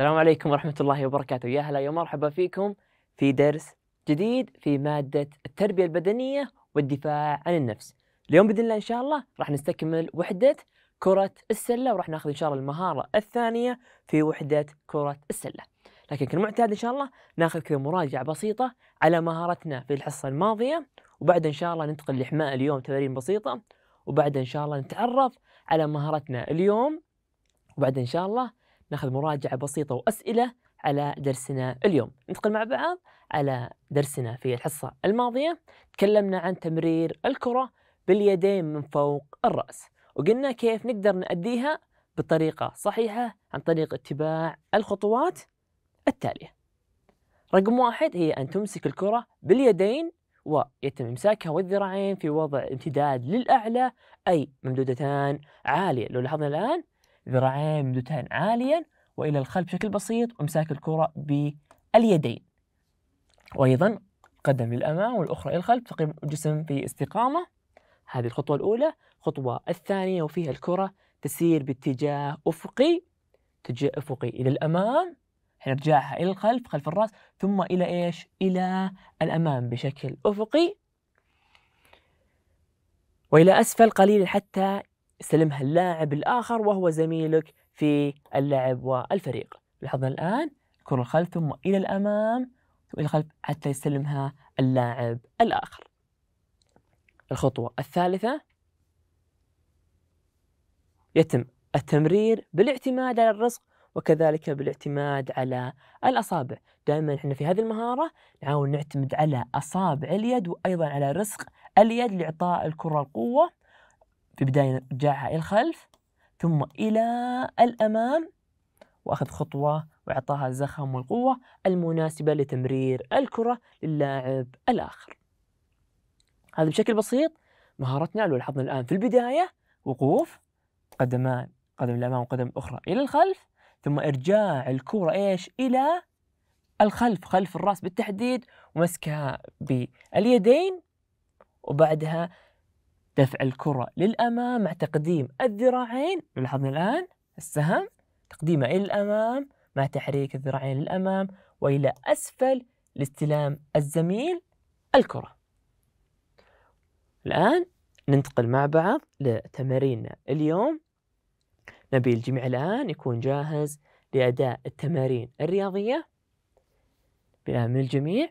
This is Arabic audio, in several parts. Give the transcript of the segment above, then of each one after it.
السلام عليكم ورحمة الله وبركاته يا هلا يا مرحبا فيكم في درس جديد في مادة التربية البدنية والدفاع عن النفس اليوم بإذن الله إن شاء الله راح نستكمل وحدة كرة السلة وراح ناخذ إن شاء الله المهارة الثانية في وحدة كرة السلة لكن كالمعتاد إن شاء الله ناخذ كذا مراجعة بسيطة على مهارتنا في الحصة الماضية وبعد إن شاء الله ننتقل لإحماء اليوم تمارين بسيطة وبعد إن شاء الله نتعرف على مهارتنا اليوم وبعد إن شاء الله ناخذ مراجعة بسيطة وأسئلة على درسنا اليوم ننتقل مع بعض على درسنا في الحصة الماضية تكلمنا عن تمرير الكرة باليدين من فوق الرأس وقلنا كيف نقدر نأديها بطريقة صحيحة عن طريق اتباع الخطوات التالية رقم واحد هي أن تمسك الكرة باليدين ويتم إمساكها والذراعين في وضع امتداد للأعلى أي ممدودتان عالية لو لاحظنا الآن ذراعين ممدودتان عاليا وإلى الخلف بشكل بسيط وامساك الكرة باليدين وأيضا قدم للأمام والأخرى إلى الخلف تقريبا الجسم في استقامة هذه الخطوة الأولى الخطوة الثانية وفيها الكرة تسير باتجاه أفقي اتجاه أفقي إلى الأمام نرجعها إلى الخلف خلف الرأس ثم إلى إيش؟ إلى الأمام بشكل أفقي وإلى أسفل قليلا حتى استلمها اللاعب الآخر وهو زميلك في اللعب والفريق لاحظنا الآن الكرة الخلف ثم إلى الأمام ثم إلى الخلف حتى يستلمها اللاعب الآخر الخطوة الثالثة يتم التمرير بالاعتماد على الرزق وكذلك بالاعتماد على الأصابع دائما احنا في هذه المهارة نحاول نعتمد على أصابع اليد وأيضا على رزق اليد لإعطاء الكرة القوة في بداية رجعها إلى الخلف ثم إلى الأمام وأخذ خطوة وإعطاها الزخم والقوة المناسبة لتمرير الكرة للاعب الآخر هذا بشكل بسيط مهارتنا لو لاحظنا الآن في البداية وقوف قدمان قدم الأمام وقدم أخرى إلى الخلف ثم إرجاع الكرة إيش إلى الخلف خلف الرأس بالتحديد ومسكها باليدين وبعدها دفع الكرة للأمام مع تقديم الذراعين لاحظنا الآن السهم تقديمه إلى الأمام مع تحريك الذراعين للأمام وإلى أسفل لاستلام الزميل الكرة الآن ننتقل مع بعض لتماريننا اليوم نبي الجميع الآن يكون جاهز لأداء التمارين الرياضية بالآن من الجميع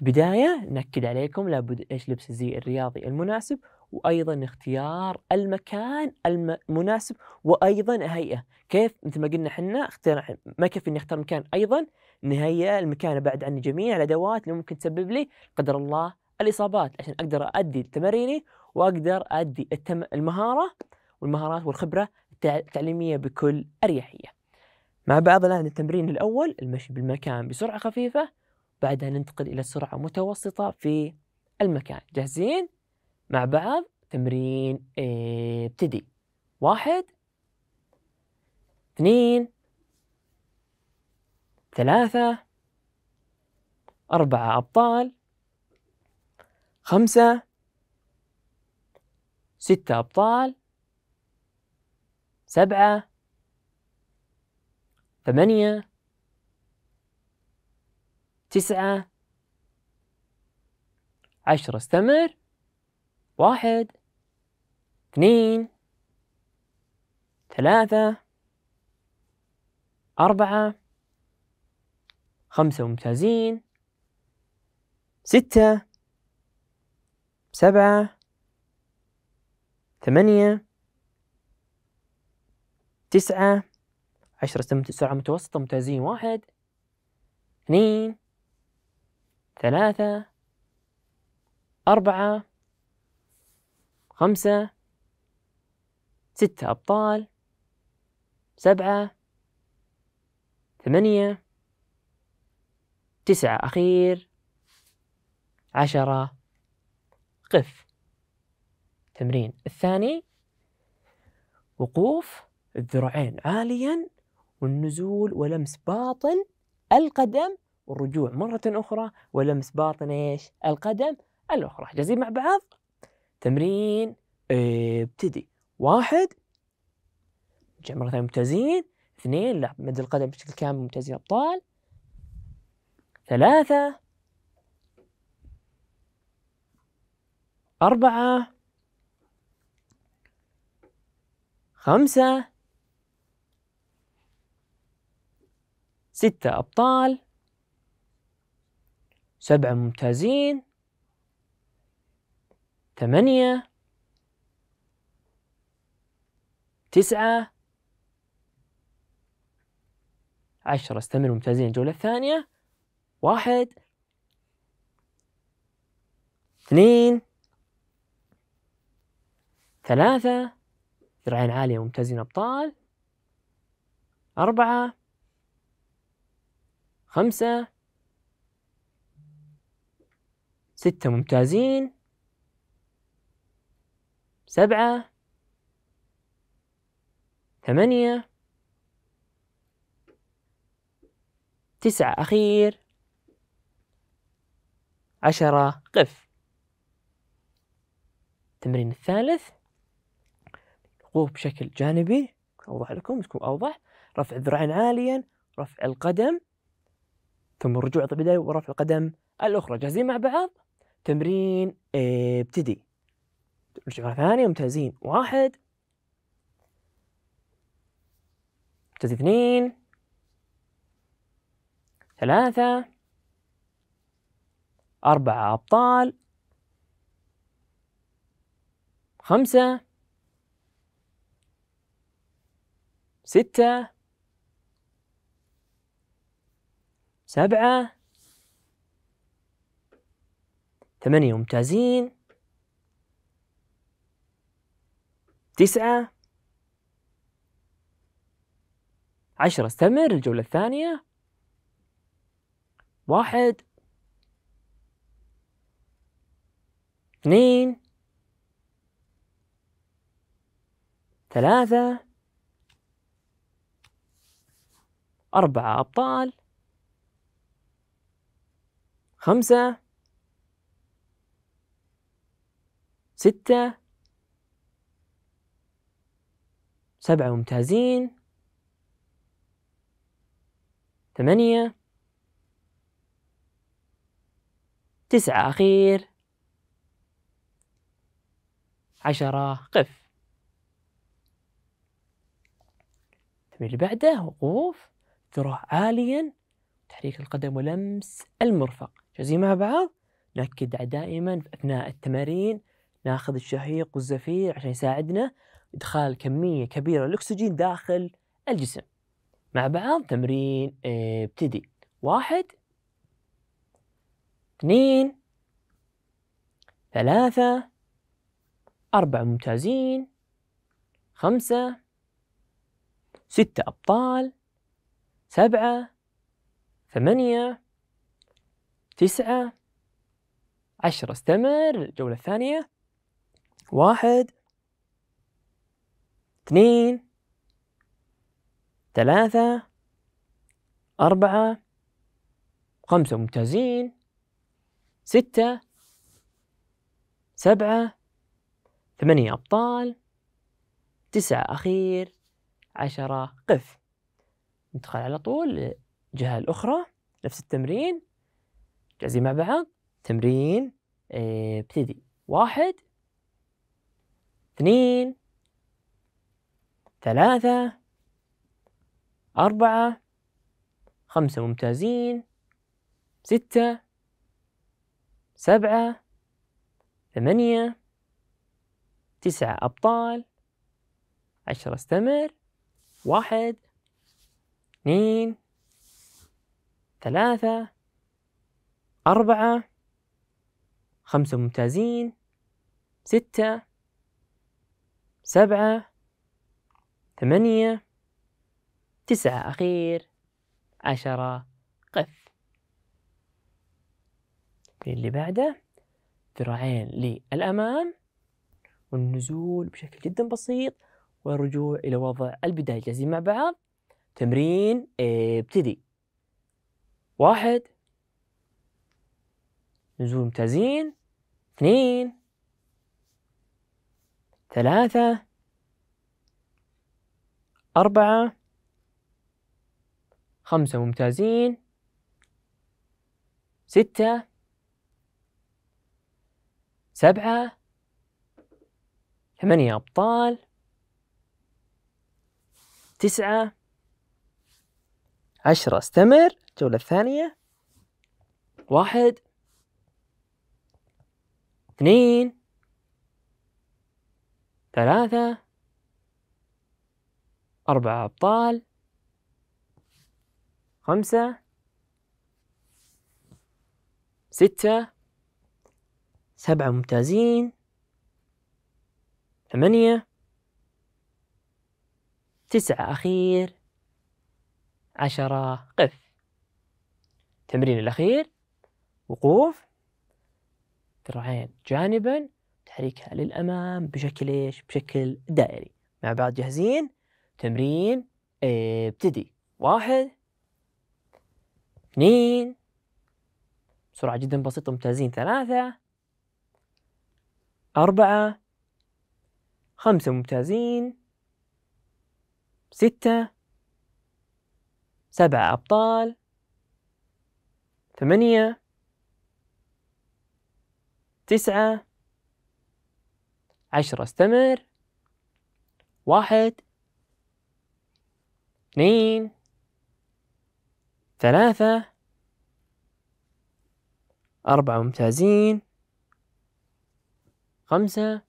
في البداية نأكد عليكم لابد إيش لبس الزي الرياضي المناسب وأيضا اختيار المكان المناسب وأيضا هيئة كيف مثل ما قلنا حنا اختار ما كيف إني أختار مكان أيضا نهيئ المكان أبعد عن جميع الأدوات اللي ممكن تسبب لي قدر الله الإصابات عشان أقدر أدي تماريني وأقدر أدي التم... المهارة والمهارات والخبرة التعليمية بكل أريحية مع بعض الآن التمرين الأول المشي بالمكان بسرعة خفيفة بعدها ننتقل إلى سرعة متوسطة في المكان جاهزين مع بعض تمرين ابتدي واحد اثنين ثلاثة أربعة أبطال خمسة ستة أبطال سبعة ثمانية تسعة عشرة استمر واحد اثنين ثلاثة أربعة خمسة ممتازين ستة سبعة ثمانية تسعة عشرة تسعة متوسطة ممتازين واحد اثنين ثلاثة أربعة خمسة ستة أبطال سبعة ثمانية تسعة أخير عشرة قف تمرين الثاني وقوف الذراعين عاليا والنزول ولمس باطن القدم والرجوع مرة أخرى ولمس باطن إيش القدم الأخرى جاهزين مع بعض تمرين آه، ابتدي واحد رجع مرة ثانية ممتازين اثنين لا مد القدم بشكل كامل ممتازين أبطال ثلاثة أربعة خمسة ستة أبطال سبعة ممتازين ثمانية تسعة عشرة استمروا ممتازين الجولة الثانية واحد اثنين ثلاثة ذراعين عالية ممتازين أبطال أربعة خمسة ستة ممتازين سبعة ثمانية تسعة أخير عشرة قف التمرين الثالث وقوف بشكل جانبي أوضح لكم تكون أوضح رفع الذراعين عاليا رفع القدم ثم الرجوع طبيعي ورفع القدم الأخرى جاهزين مع بعض تمرين آه، ابتدي نرجع مرة ثانية ممتازين واحد ممتاز اثنين ثلاثة أربعة أبطال خمسة ستة سبعة ثمانية ممتازين تسعة عشرة استمر الجولة الثانية واحد اثنين ثلاثة أربعة أبطال خمسة ستة سبعة ممتازين ثمانية تسعة أخير عشرة قف ثم اللي بعده وقوف ذراع عاليا تحريك القدم ولمس المرفق جزي مع بعض نأكد دائما أثناء التمارين ناخذ الشهيق والزفير عشان يساعدنا إدخال كمية كبيرة الأكسجين داخل الجسم مع بعض تمرين آه، ابتدي واحد اثنين ثلاثة أربعة ممتازين خمسة ستة أبطال سبعة ثمانية تسعة عشرة استمر الجولة الثانية واحد اثنين ثلاثة أربعة خمسة ممتازين ستة سبعة ثمانية أبطال تسعة أخير عشرة قف ندخل على طول الجهة الأخرى نفس التمرين جاهزين مع بعض تمرين آه، ابتدي واحد اثنين ثلاثة أربعة خمسة ممتازين ستة سبعة ثمانية تسعة أبطال عشرة استمر واحد اثنين ثلاثة أربعة خمسة ممتازين ستة سبعة ثمانية تسعة أخير عشرة قف اللي بعده ذراعين للأمام والنزول بشكل جدا بسيط والرجوع إلى وضع البداية جاهزين مع بعض تمرين ابتدي واحد نزول ممتازين اثنين ثلاثة أربعة خمسة ممتازين ستة سبعة ثمانية أبطال تسعة عشرة استمر الجولة الثانية واحد اثنين ثلاثة أربعة أبطال خمسة ستة سبعة ممتازين ثمانية تسعة أخير عشرة قف التمرين الأخير وقوف ذراعين جانبا تحريكها للأمام بشكل إيش؟ بشكل دائري مع بعض جاهزين؟ تمرين ابتدي آه، واحد اثنين بسرعة جدا بسيطة ممتازين ثلاثة أربعة خمسة ممتازين ستة سبعة أبطال ثمانية تسعة عشرة استمر واحد اثنين ثلاثة أربعة ممتازين خمسة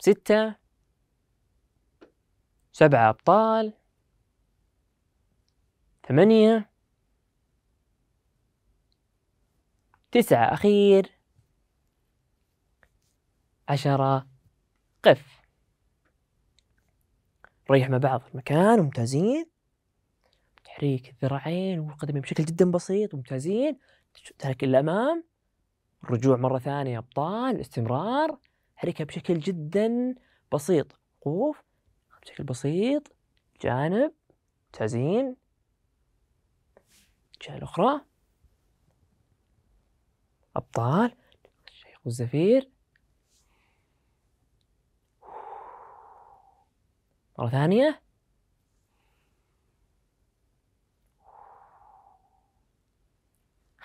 ستة سبعة أبطال ثمانية تسعة أخير عشرة قف ريح مع بعض المكان ممتازين تحريك الذراعين والقدمين بشكل جدا بسيط ممتازين ترك الأمام الرجوع مرة ثانية أبطال استمرار حركها بشكل جدا بسيط وقوف بشكل بسيط جانب ممتازين الجهة الأخرى أبطال شيخ الزفير مرة ثانية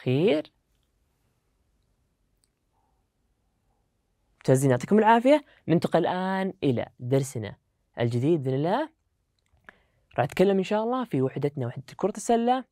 خير ممتازين يعطيكم العافية ننتقل الآن إلى درسنا الجديد بإذن الله راح أتكلم إن شاء الله في وحدتنا وحدة كرة السلة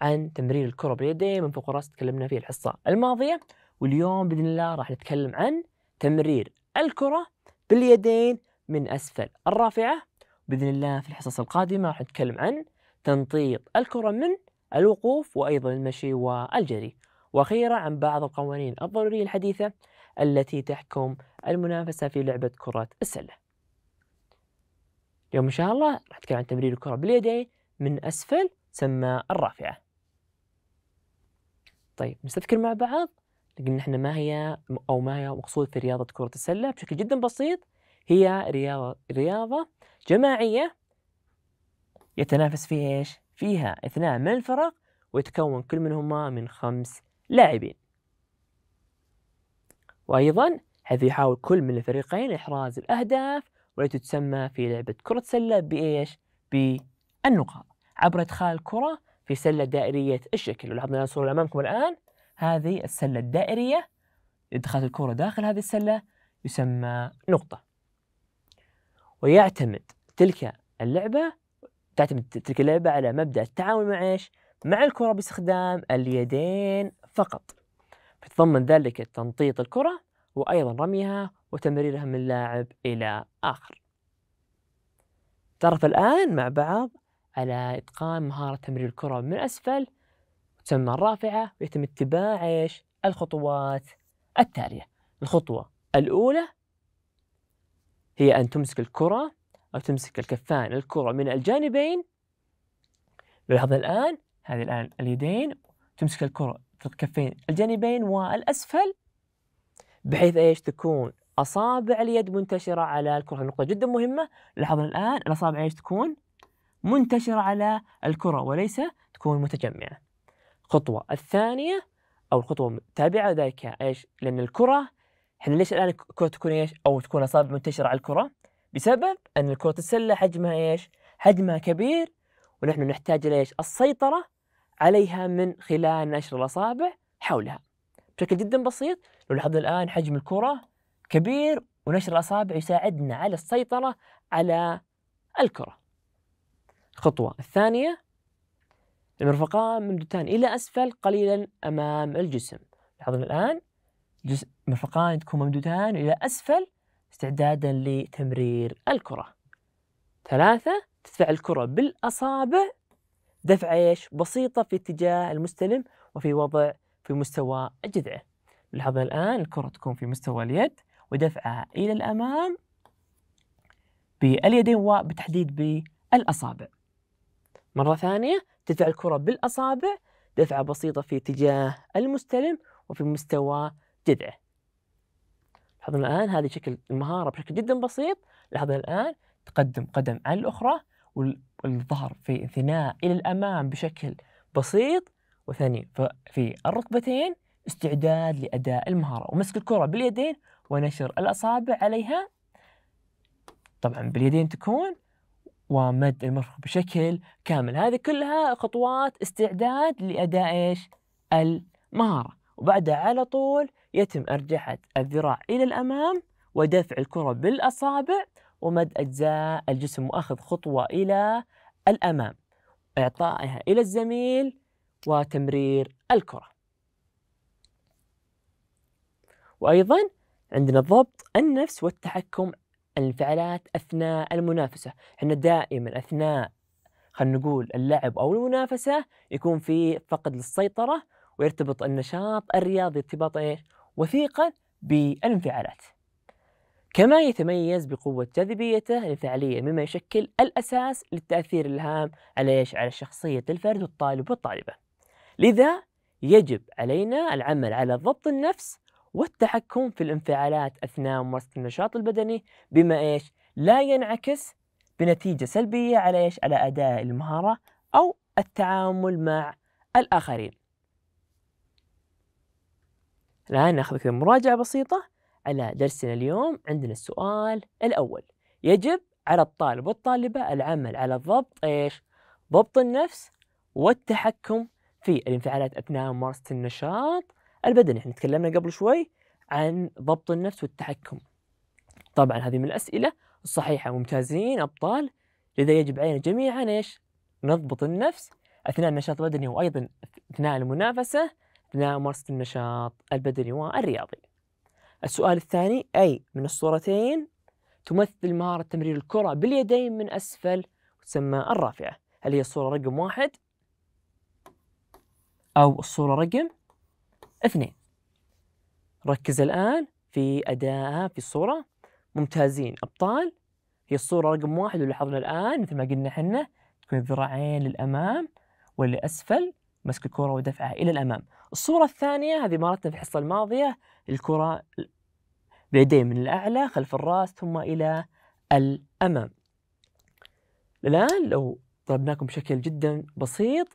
عن تمرير الكرة باليدين من فوق الرأس تكلمنا فيه الحصة الماضية واليوم بإذن الله راح نتكلم عن تمرير الكرة باليدين من أسفل الرافعة باذن الله في الحصص القادمه راح نتكلم عن تنطيط الكره من الوقوف وايضا المشي والجري واخيرا عن بعض القوانين الضروريه الحديثه التي تحكم المنافسه في لعبه كره السله. اليوم ان شاء الله راح نتكلم عن تمرير الكره باليدين من اسفل تسمى الرافعه. طيب نستذكر مع بعض قلنا احنا ما هي او ما هي مقصود في رياضه كره السله بشكل جدا بسيط هي رياضة رياضة جماعية يتنافس فيها ايش؟ فيها اثنان من الفرق ويتكون كل منهما من خمس لاعبين. وأيضا حيث يحاول كل من الفريقين إحراز الأهداف والتي تسمى في لعبة كرة سلة بإيش؟ بالنقاط عبر إدخال الكرة في سلة دائرية الشكل ولاحظنا الصورة أمامكم الآن هذه السلة الدائرية إدخال الكرة داخل هذه السلة يسمى نقطة ويعتمد تلك اللعبة تعتمد تلك اللعبة على مبدأ التعامل مع ايش؟ مع الكرة باستخدام اليدين فقط يتضمن ذلك تنطيط الكرة وأيضا رميها وتمريرها من لاعب إلى آخر تعرف الآن مع بعض على إتقان مهارة تمرير الكرة من أسفل تسمى الرافعة ويتم اتباع ايش؟ الخطوات التالية الخطوة الأولى هي أن تمسك الكرة أو تمسك الكفان الكرة من الجانبين لاحظنا الآن هذه الآن اليدين تمسك الكرة الكفين الجانبين والأسفل بحيث إيش تكون أصابع اليد منتشرة على الكرة نقطة جدا مهمة لاحظنا الآن الأصابع إيش تكون منتشرة على الكرة وليس تكون متجمعة الخطوة الثانية أو الخطوة التابعة ذلك إيش لأن الكرة احنا ليش الان الكره تكون ايش او تكون اصابع منتشره على الكره بسبب ان كره السله حجمها ايش حجمها كبير ونحن نحتاج ليش السيطره عليها من خلال نشر الاصابع حولها بشكل جدا بسيط لو لاحظنا الان حجم الكره كبير ونشر الاصابع يساعدنا على السيطره على الكره الخطوه الثانيه المرفقان ممدودتان الى اسفل قليلا امام الجسم لاحظنا الان جزء مرفقان تكون ممدودان إلى أسفل استعدادا لتمرير الكرة ثلاثة تدفع الكرة بالأصابع دفعة إيش بسيطة في اتجاه المستلم وفي وضع في مستوى الجذع لحظة الآن الكرة تكون في مستوى اليد ودفعها إلى الأمام باليدين وبالتحديد بالأصابع مرة ثانية تدفع الكرة بالأصابع دفعة بسيطة في اتجاه المستلم وفي مستوى جذعه لاحظنا الآن هذه شكل المهارة بشكل جدا بسيط لاحظنا الآن تقدم قدم على الأخرى والظهر في انثناء إلى الأمام بشكل بسيط وثاني في الركبتين استعداد لأداء المهارة ومسك الكرة باليدين ونشر الأصابع عليها طبعا باليدين تكون ومد المرفق بشكل كامل هذه كلها خطوات استعداد لأداء إيش المهارة وبعدها على طول يتم أرجحة الذراع إلى الأمام ودفع الكرة بالأصابع ومد أجزاء الجسم وأخذ خطوة إلى الأمام إعطائها إلى الزميل وتمرير الكرة وأيضا عندنا ضبط النفس والتحكم الانفعالات أثناء المنافسة إحنا دائما أثناء خلينا نقول اللعب أو المنافسة يكون في فقد للسيطرة ويرتبط النشاط الرياضي ارتباط إيش وثيقا بالانفعالات كما يتميز بقوة جاذبيته الانفعالية مما يشكل الأساس للتأثير الهام على إيش؟ على شخصية الفرد والطالب والطالبة. لذا يجب علينا العمل على ضبط النفس والتحكم في الانفعالات أثناء ممارسة النشاط البدني بما إيش؟ لا ينعكس بنتيجة سلبية على إيش؟ على أداء المهارة أو التعامل مع الآخرين. الآن ناخذ كذا مراجعة بسيطة على درسنا اليوم عندنا السؤال الأول يجب على الطالب والطالبة العمل على ضبط إيش؟ ضبط النفس والتحكم في الانفعالات أثناء ممارسة النشاط البدني احنا تكلمنا قبل شوي عن ضبط النفس والتحكم طبعا هذه من الأسئلة الصحيحة ممتازين أبطال لذا يجب علينا جميعا إيش؟ نضبط النفس أثناء النشاط البدني وأيضا أثناء المنافسة أثناء ممارسة النشاط البدني والرياضي السؤال الثاني أي من الصورتين تمثل مهارة تمرير الكرة باليدين من أسفل وتسمى الرافعة هل هي الصورة رقم واحد أو الصورة رقم اثنين ركز الآن في أدائها في الصورة ممتازين أبطال هي الصورة رقم واحد ولاحظنا الآن مثل ما قلنا حنا تكون الذراعين للأمام والأسفل مسك الكرة ودفعها إلى الأمام الصورة الثانية هذه مارتنا في الحصة الماضية الكرة بيدين من الأعلى خلف الرأس ثم إلى الأمام الآن لو ضربناكم بشكل جدا بسيط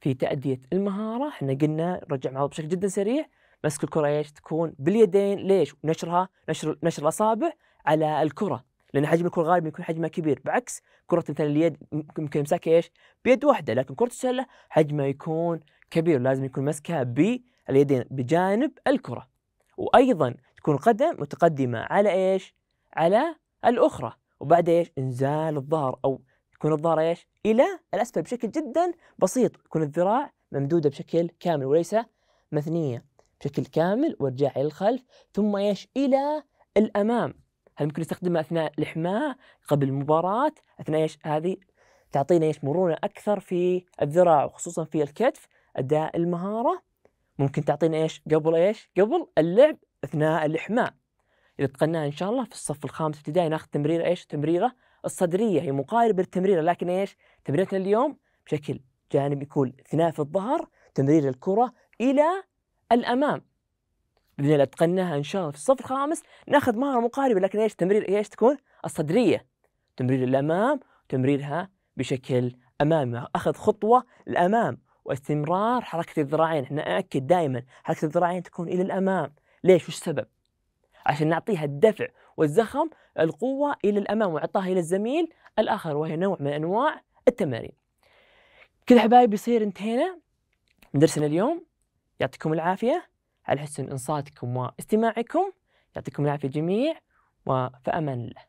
في تأدية المهارة احنا قلنا نرجع معه بشكل جدا سريع مسك الكرة ايش تكون باليدين ليش نشرها نشر نشر الأصابع على الكرة لان حجم الكره غالبا يكون حجمها كبير بعكس كره مثلا اليد ممكن يمسكها ايش؟ بيد واحده لكن كره السله حجمها يكون كبير لازم يكون مسكها باليدين بجانب الكره وايضا تكون القدم متقدمه على ايش؟ على الاخرى وبعد ايش؟ انزال الظهر او يكون الظهر ايش؟ الى الاسفل بشكل جدا بسيط يكون الذراع ممدوده بشكل كامل وليس مثنيه بشكل كامل وارجاع الى الخلف ثم ايش؟ الى الامام هل ممكن نستخدمها اثناء الاحماء قبل المباراه اثناء ايش هذه تعطينا ايش مرونه اكثر في الذراع وخصوصا في الكتف اداء المهاره ممكن تعطينا ايش قبل ايش قبل اللعب اثناء الاحماء اذا تقناها ان شاء الله في الصف الخامس ابتدائي ناخذ تمريره ايش تمريره الصدريه هي مقاربه للتمريره لكن ايش تمريرتنا اليوم بشكل جانب يكون ثنائي في الظهر تمرير الكره الى الامام بدنا نتقنها ان شاء الله في الصف الخامس ناخذ مهاره مقاربه لكن ايش تمرير ايش تكون؟ الصدريه تمرير الامام تمريرها بشكل امامي اخذ خطوه للامام واستمرار حركه الذراعين احنا ناكد دائما حركه الذراعين تكون الى الامام ليش وش السبب؟ عشان نعطيها الدفع والزخم القوه الى الامام واعطاها الى الزميل الاخر وهي نوع من انواع التمارين كذا حبايبي بيصير انتهينا من درسنا اليوم يعطيكم العافيه على حسن إنصاتكم واستماعكم يعطيكم العافية جميع امان الله